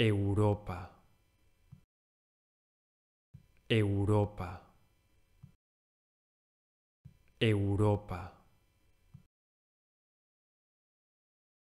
Europa. Europa. Europa.